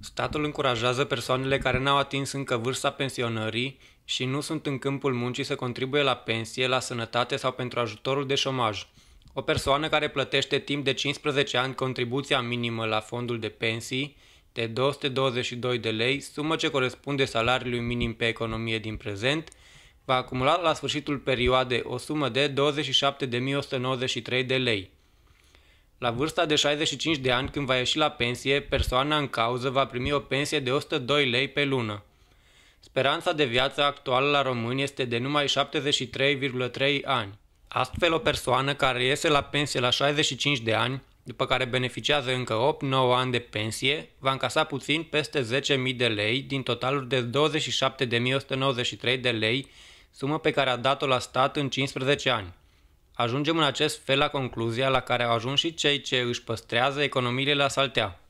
Statul încurajează persoanele care n-au atins încă vârsta pensionării și nu sunt în câmpul muncii să contribuie la pensie, la sănătate sau pentru ajutorul de șomaj. O persoană care plătește timp de 15 ani contribuția minimă la fondul de pensii de 222 de lei, sumă ce corespunde salariului minim pe economie din prezent, va acumula la sfârșitul perioadei o sumă de 27.193 de lei. La vârsta de 65 de ani, când va ieși la pensie, persoana în cauză va primi o pensie de 102 lei pe lună. Speranța de viață actuală la români este de numai 73,3 ani. Astfel, o persoană care iese la pensie la 65 de ani, după care beneficiază încă 8-9 ani de pensie, va încasa puțin peste 10.000 de lei din totalul de 27.193 de lei, sumă pe care a dat-o la stat în 15 ani. Ajungem în acest fel la concluzia la care au ajuns și cei ce își păstrează economiile la saltea.